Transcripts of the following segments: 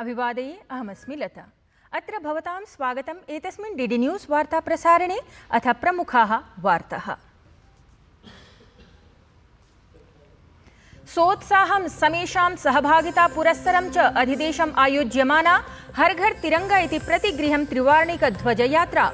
अभिवादये अहमस्मि लता अत्र भवतां स्वागतम् एतस्मिन् डी न्यूज न्यूस् वार्ताप्रसारणे अथ प्रमुखाः वार्ताः सोत्साहं समेषां सहभागिता पुरस्सरं च अधिदेशम् आयोज्यमाना हर घर तिरङ्गा इति प्रतिगृहं त्रिवार्णिकध्वजयात्रा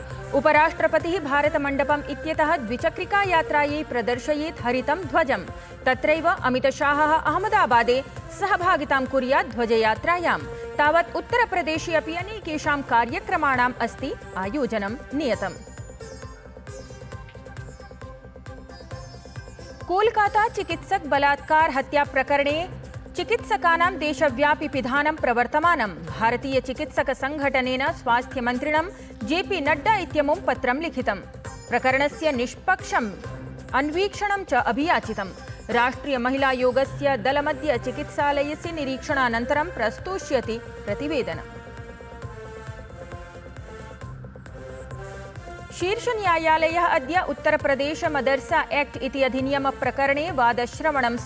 उपराष्ट्रपतिः भारतमण्डपम् इत्यतः द्विचक्रिकायात्रायै प्रदर्शयेत् हरितं ध्वजं तत्रैव अमितशाहः अहमदाबादे सहभागितां कुर्यात् ध्वजयात्रायाम् तावत् उत्तरप्रदेशे अपि अनेकेषां कार्यक्रमाणाम् अस्ति आयोजनं नियतम् कोलकाता चिकित्सक बलात्कार हत्या प्रकरणे चिकित्सकानां देशव्यापि पिधानं प्रवर्तमानं भारतीयचिकित्सकसङ्घटनेन स्वास्थ्यमन्त्रिणं जे पी नड्डा इत्यमुं पत्रं लिखितं प्रकरणस्य निष्पक्षम् अन्वीक्षणं च अभियाचितम् महिला दल मध्य चिकित्साल दलमद्य चिकित्सालयस्य निरीक्षणानन्तरं शीर्ष न्यायालय अद उत्तर प्रदेश मदरसा एक्ट् इति न्यायालय वादश्रवणं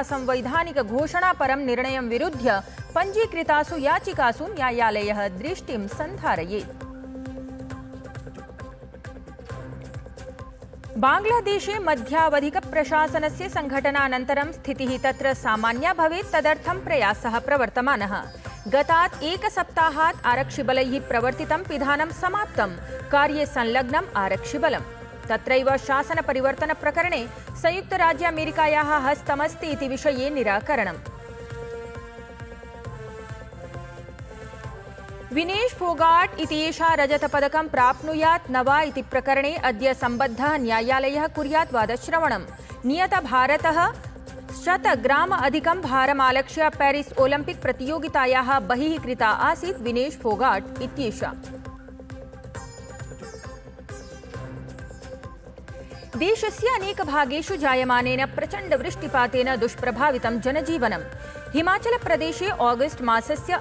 असंवैधानिक घोषणा परम निर्णय विरुद्ध पंजीकृतासु याचिकासु न्यायालय दृष्टि संधारयेत् बाङ्ग्लादेशे मध्यावधिकप्रशासनस्य सङ्घटनानन्तरं स्थितिः तत्र सामान्या भवेत् तदर्थं प्रयासः प्रवर्तमानः गतात् एकसप्ताहात् आरक्षिबलैः प्रवर्तितं पिधानं समाप्तं कार्ये आरक्षिबल आरक्षिबलम् तत्रैव शासनपरिवर्तनप्रकरणे संयुक्तराज्यामेरिकायाः हस्तमस्ति इति विषये निराकरणम् विनेश फोगाट इति रजत पदक प्राप्नुयात् नवा इति प्रकरणे अद्य संबद्ध न्यायालय न्यायालयः कुर्यात् वादश्रवणं नियतभारतः शतग्राम अधिक भारमालक्ष्य पेरिस् ओलम्पिक् प्रतियोगितायाः बहिः कृता आसीत् विनेश फोगाट इत्येषा देश देशस्य अनेकभागेषु जायमानेन प्रचण्डवृष्टिपातेन दुष्प्रभावितं जनजीवनं हिमाचलप्रदेशे ऑगस्ट्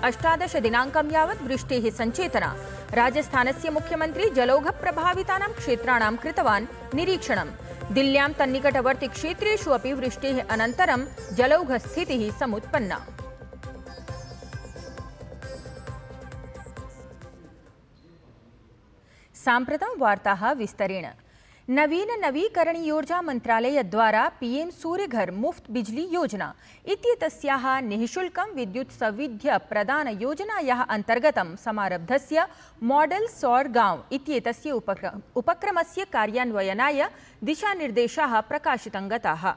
अष्टादश दिनाक यावत् वृष्टेः सञ्चेतना राजस्थानस्य मुख्यमन्त्री जलौघप्रभावितानां क्षेत्राणां कृतवान् निरीक्षणं दिल्ल्यां तन्निकटवर्ति क्षेत्रेषु अपि वृष्टेः जलौघ जलौघस्थितिः समुत्पन्ना सांप्रतम वार्ता विस्तरेण नवीन नवीकरणीय ऊर्जा मंत्रालय द्वारा पीएम सूर्य घर मुफ्त बिजली योजना निःशुल्क विद्युत सौविध्य प्रदान अंतर्गत अन्तर्गतं समारब्धस्य मॉडल सौर गांव उपक्रम उपक्रमस्य कार्यान्वयनाय दिशानिर्देशाः प्रकाशितं गताः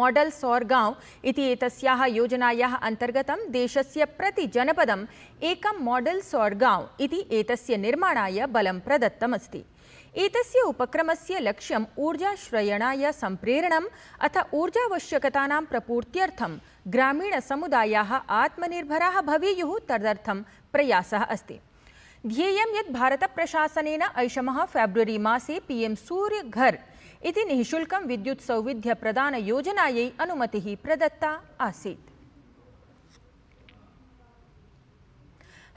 मॉडल सौर गांव योजनाया अंतर्गत देश से प्रति जनपदं एकं मॉडल सौर गांव इति एतस्य निर्माणाय बलं प्रदत्तमस्ति एतस्य उपक्रमस्य लक्ष्यम् ऊर्जाश्रयणाय सम्प्रेरणम् अथ ऊर्जावश्यकतानां प्रपूर्त्यर्थं ग्रामीणसमुदायाः आत्मनिर्भराः भवेयुः तदर्थं प्रयासः अस्ति ध्येयं यत् भारतप्रशासनेन ऐषमः फेब्रुवरी मासे पीएम सूर्य सूर्यघर इति निःशुल्कं विद्युत्सौविध्यप्रदानयोजनायै अनुमतिः प्रदत्ता आसीत्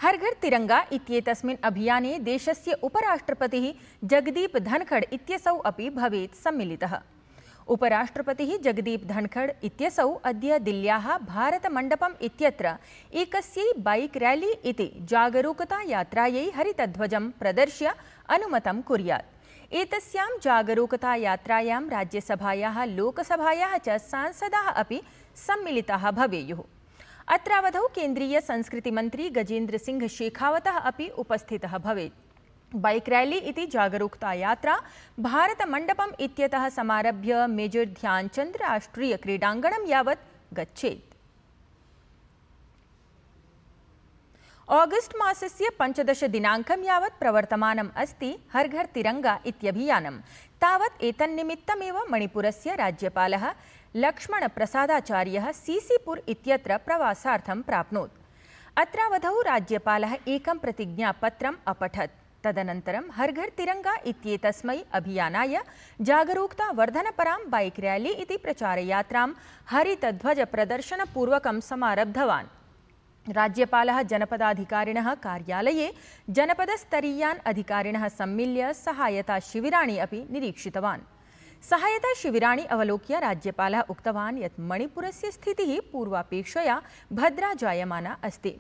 हर घर तिरंगा इत्येतस्मिन् अभियाने देशस्य उपराष्ट्रपतिः जगदीप धनखड़ इत्यसौ अपि भवेत् सम्मिलितः उपराष्ट्रपतिः जगदीप धनखड़ इत्यसौ अद्य दिल्ल्याः भारतमण्डपम् इत्यत्र एकस्यै बैक् रैली इति जागरूकतायात्रायै हरितध्वजं प्रदर्श्य अनुमतं कुर्यात् एतस्यां जागरूकतायात्रायां राज्यसभायाः लोकसभायाः च सांसदाः अपि सम्मिलिताः भवेयुः संस्कृति गजेन्द्र सिंह शेखावत अभी उपस्थित भवि बैक् रैली यात्रा भारत मंडपम इत्यतः समारभ्य मेजर ध्यानचंद राष्ट्रीय क्रीडांगणम यावत् गच्छेत् ऑगस्ट मासस्य पञ्चदशदिनाङ्कं यावत् प्रवर्तमानम् अस्ति हर घर तिरङ्गा इत्यभियानं तावत् एतन्निमित्तमेव मणिपुरस्य राज्यपालः लक्ष्मणप्रसादाचार्यः सीसीपुर इत्यत्र प्रवासार्थं प्राप्नोत् अत्रावधौ राज्यपालः एकं प्रतिज्ञापत्रम् अपठत् तदनन्तरं हर घर तिरङ्गा इत्येतस्मै अभियानाय वर्धनपरां बाइक रैली इति प्रचारयात्रां हरितध्वजप्रदर्शनपूर्वकं समारब्धवान् राज्यपाल जनपदाधिकारिणः कार्यालये जनपदस्तरीयान् अधिकारिणः सम्मिल्य सहायताशिबिराणि अपि निरीक्षितवान् सहायताशिबिराणि अवलोक्य राज्यपालः उक्तवान् यत् मणिपुरस्य स्थितिः पूर्वापेक्षया भद्रा जायमाना अस्ति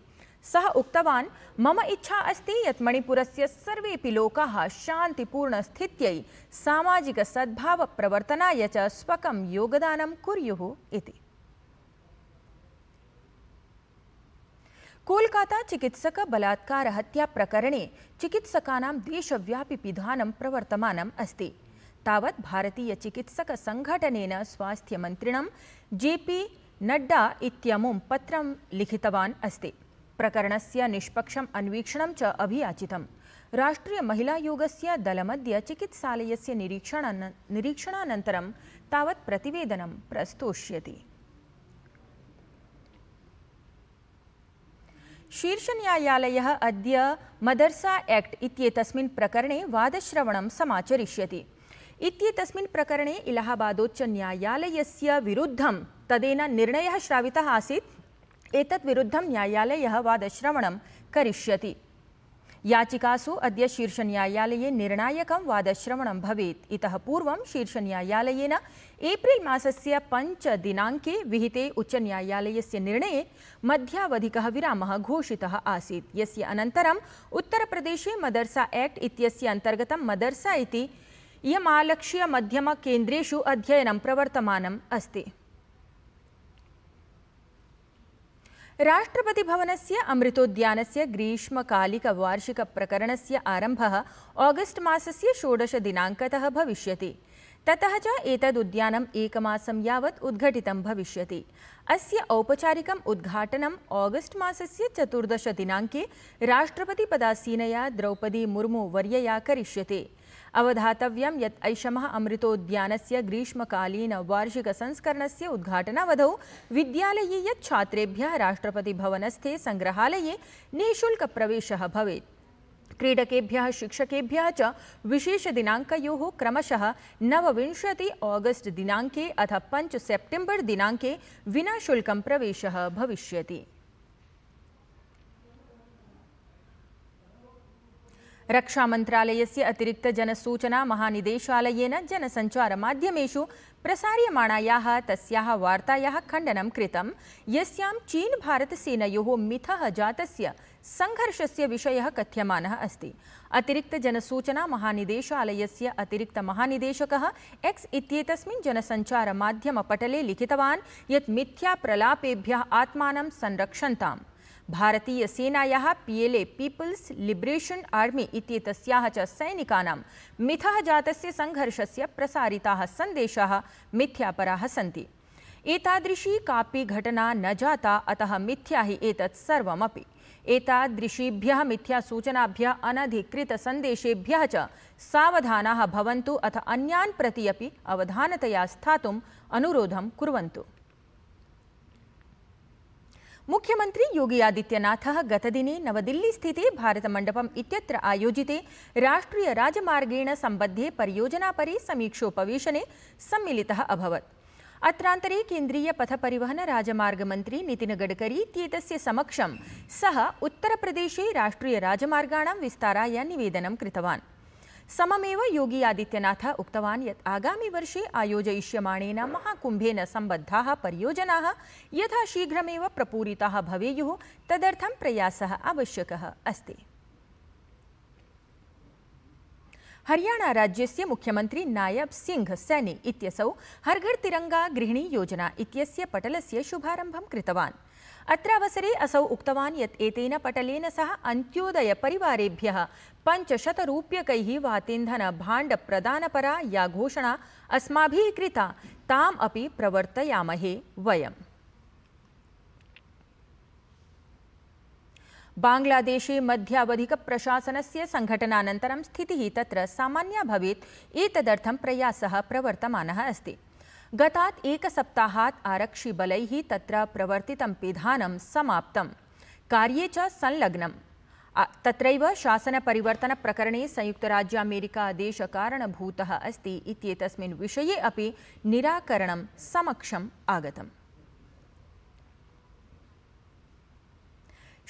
सः उक्तवान् मम इच्छा अस्ति यत् मणिपुरस्य सर्वेऽपि लोकाः शान्तिपूर्णस्थित्यै सामाजिकसद्भावप्रवर्तनाय च स्वकं योगदानं कुर्युः इति कोलकाता ಚಿಕಿತ್ಸಕ बलात्कार हत्या प्रकरणे ಚಿಕಿತ್ಸಕಾನಾಂ ದೇಶವ್ಯಾಪಿ ಪಿಧಾನಂ ಪ್ರವರ್ತಮಾನम् अस्ति तावत् भारतीयचिकित्सकसङ्घटनेन स्वास्थ्यमन्त्रिणं जे पी नड्डा इत्यमुं पत्रं लिखितवान् अस्ति प्रकरणस्य निष्पक्षम् अन्वीक्षणं च अभियाचितं राष्ट्रियमहिलायोगस्य दलमद्य चिकित्सालयस्य निरीक्षणान निरीक्षणानन्तरं तावत् प्रतिवेदनं प्रस्तोष्यति शीर्षन्यायालयः अद्य मदरसा एक्ट् इत्येतस्मिन् प्रकरणे वादश्रवण समाचरिष्यति इत्येतस्मिन् प्रकरणे इलाहाबादोच्चन्यायालयस्य विरुद्ध तदेन निर्णय श्रावित आसीत् एतद्विरुद्धं न्यायालयः वादश्रवणं करिष्यति याचिकासु अद्य शीर्षन्यायालये निर्णायकं वादश्रवणं भवेत् इतः पूर्वं शीर्षन्यायालयेन एप्रिल् पंच दिनाक विहिते उच्चन्यायालयस्य निर्णये मध्यावधिकः विरामः घोषितः आसीत् यस्य अनन्तरम् उत्तरप्रदेशे मदरसा एक्ट् इत्यस्य अन्तर्गतं मदरसा इति इयमालक्ष्य मध्यमकेन्द्रेषु अध्ययन प्रवर्तमान अस्ति से अमृतोद्यान से आरंभ ऑगस्ट आरम्भः से षोडश दिनाक भविष्य तत ततः च एतदुद्यानम् एकमासं यावत् उद्घटितं भविष्यति अस्य औपचारिकम् उद्घाटनम् आगस्ट् मासस्य चतुर्दशदिनाङ्के राष्ट्रपतिपदासीनया द्रौपदी मुर्मुवर्यया करिष्यते अवधातव्यं यत् उद्घाटनावध विद्यालय छात्रेभ्य राष्ट्रपति विद्यालयीयछात्रेभ्यः राष्ट्रपतिभवनस्थे निःशुल्क प्रवेश भवेत् क्रीडकेभ्यः विशेष च क्रमश नव नवविंशति ऑगस्ट दिनाक अथ पंच पञ्च प्रवेश भविष्य रक्षा मंत्रालय भविष्यति अतिरिक्त जनसूचना महानिदेशालयेन मध्यमेश प्रसार्यमाणायाः तस्याः वार्तायाः खण्डनं कृतं यस्यां चीनभारतसेनयोः मिथः जातस्य संघर्षस्य विषयः कथ्यमानः अस्ति अतिरिक्तजनसूचनामहानिदेशालयस्य अतिरिक्तमहानिदेशकः एक्स् पटले जनसञ्चारमाध्यमपटले लिखितवान् मिथ्या प्रलापेभ्य आत्मा संरक्षन्ताम् भारतीय P L A People's Liberation Army इत्येतस्याः च सैनिकानां मिथः जातस्य सङ्घर्षस्य प्रसारिताः सन्देशाः मिथ्यापराः सन्ति एतादृशी कापि घटना न जाता अतः मिथ्या हि एतत् सर्वमपि एतादृशीभ्यः मिथ्यासूचनाभ्यः अनधिकृतसन्देशेभ्यः च सावधानाः भवन्तु अथ अन्यान् प्रति अपि अवधानतया स्थातुम् अनुरोधं कुर्वन्तु मुख्यमंत्री योगी आदित्यनाथः गतदिने नवदिल्लीस्थिते भारतमण्डपम् इत्यत्र आयोजिते राष्ट्रियराजमार्गेण सम्बद्धे परियोजनापरि समीक्षोपवेशने सम्मिलितः अभवत् अत्रान्तरे केन्द्रीयपथपरिवहनराजमार्गमन्त्री नितिनगडकरी इत्येतस्य समक्षं सः उत्तरप्रदेशे राष्ट्रियराजमार्गाणां विस्ताराय निवेदनं कृतवान् सममेव योगी आदित्यनाथ उक्तवान् यत् वर्षे आयोजयिष्यमाणेन महाकुम्भेन सम्बद्धाः परियोजनाः यथा शीघ्रमेव प्रपूरिताः भवेयुः तदर्थं प्रयासः आवश्यकः अस्ति हरियाणा राज्यस्य मुख्यमंत्री नायब सिंह सैनी इत्यसौ हर घर तिरंगा गृहिणी योजना इत्यस्य पटलस्य शुभारंभं कृतवान् अत्रावसरे असौ उक्तवान् यत् एतेन पटलेन सह अन्त्योदयपरिवारेभ्यः पञ्चशतरूप्यकैः वातेन्धनभाण्डप्रदानपरा या घोषणा अस्माभिः कृता ताम् अपि प्रवर्तयामहे वयम् बाङ्ग्लादेशे मध्यावधिकप्रशासनस्य सङ्घटनानन्तरं स्थितिः तत्र सामान्या भवेत् एतदर्थं प्रयासः प्रवर्तमानः अस्ति गतात् एकसप्ताहात् आरक्षिबलैः तत्र प्रवर्तितं पिधानं समाप्तं कार्ये च संलग्नम् तत्रैव शासनपरिवर्तनप्रकरणे संयुक्तराज्यामेरिकादेशकारणभूतः अस्ति इत्येतस्मिन् विषये अपि निराकरणं समक्षम् आगतम्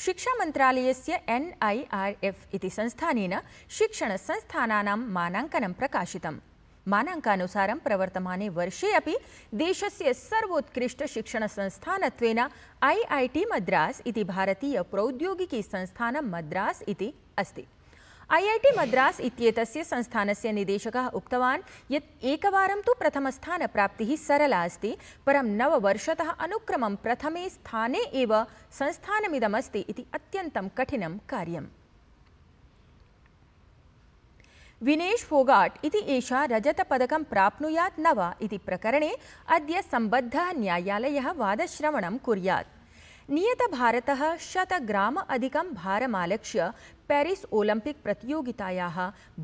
शिक्षामन्त्रालयस्य एन् ऐ आर् एफ् इति संस्थानेन शिक्षणसंस्थानानां मानाङ्कनं प्रकाशितम् मानाङ्कानुसारं प्रवर्तमाने वर्षे देश से सर्वोत्कृष्ट शिक्षण संस्थान टि मद्रास् इति भारतीयप्रौद्योगिकीसंस्थानं मद्रास् इति अस्ति ऐआईटी मद्रास इत्येतस्य संस्थानस्य निदेशकः उक्तवान् यत् एकवारं तु प्रथमस्थानप्राप्तिः सरला अस्त परं नववर्षतः अनुक्रमं प्रथमे स्थाने एव अत्यम कठिन अत्यन्तं विनेश फोगाट इति रजत रजतपदकं प्राप्नुयात् न वा इति प्रकरणे अद्य सम्बद्धः न्यायालयः वादश्रवणं कुर्यात् नियतभारतः शतग्राम अधिकं भारमालक्ष्य पेरिस ओलंपिक प्रतियोगितायाः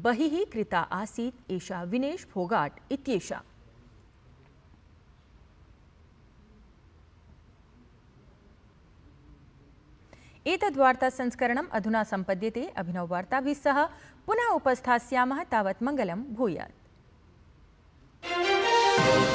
बहिः कृता आसीत् एषा विनेश फोगाट इत्येषा एतद्वार्तासंस्करणम् अधुना सम्पद्यते अभिनववार्ताभिः सह पुनः उपस्थास्यामः तावत् मङ्गलं भूयात्